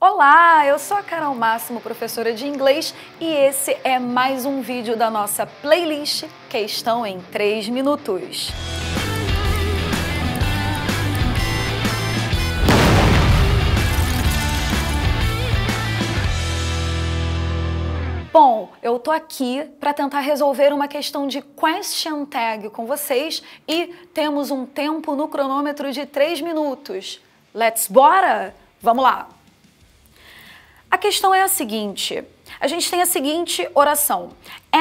Olá, eu sou a Carol Máximo, professora de inglês, e esse é mais um vídeo da nossa playlist Questão em 3 Minutos. Bom, eu tô aqui para tentar resolver uma questão de question tag com vocês e temos um tempo no cronômetro de 3 minutos. Let's bora? Vamos lá! A questão é a seguinte: a gente tem a seguinte oração: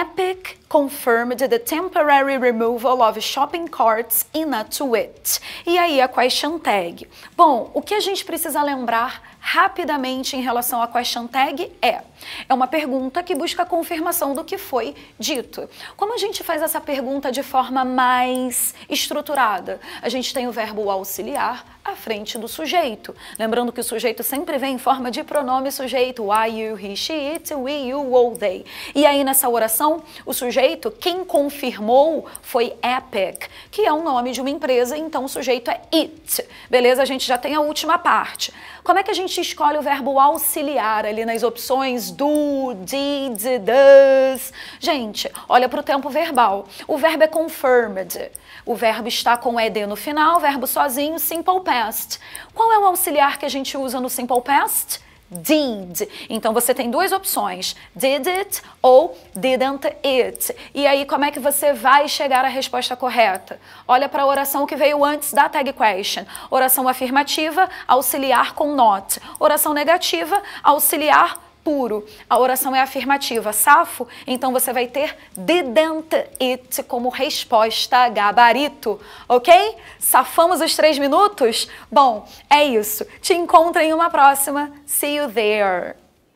epic confirmed the temporary removal of shopping carts in a tweet. E aí a question tag. Bom, o que a gente precisa lembrar rapidamente em relação à question tag é: é uma pergunta que busca confirmação do que foi dito. Como a gente faz essa pergunta de forma mais estruturada? A gente tem o verbo auxiliar à frente do sujeito. Lembrando que o sujeito sempre vem em forma de pronome sujeito: I, you, he, she, it, we, you, ou they. E aí nessa oração o sujeito, quem confirmou foi Epic, que é o nome de uma empresa, então o sujeito é it. Beleza? A gente já tem a última parte. Como é que a gente escolhe o verbo auxiliar ali nas opções do, did, does? Gente, olha para o tempo verbal. O verbo é confirmed. O verbo está com ed no final, verbo sozinho, simple past. Qual é o auxiliar que a gente usa no simple past? did. Então você tem duas opções, did it ou didn't it. E aí como é que você vai chegar à resposta correta? Olha para a oração que veio antes da tag question. Oração afirmativa, auxiliar com not. Oração negativa, auxiliar a oração é afirmativa. Safo, então você vai ter didn't it como resposta gabarito, ok? Safamos os três minutos? Bom, é isso. Te encontro em uma próxima. See you there.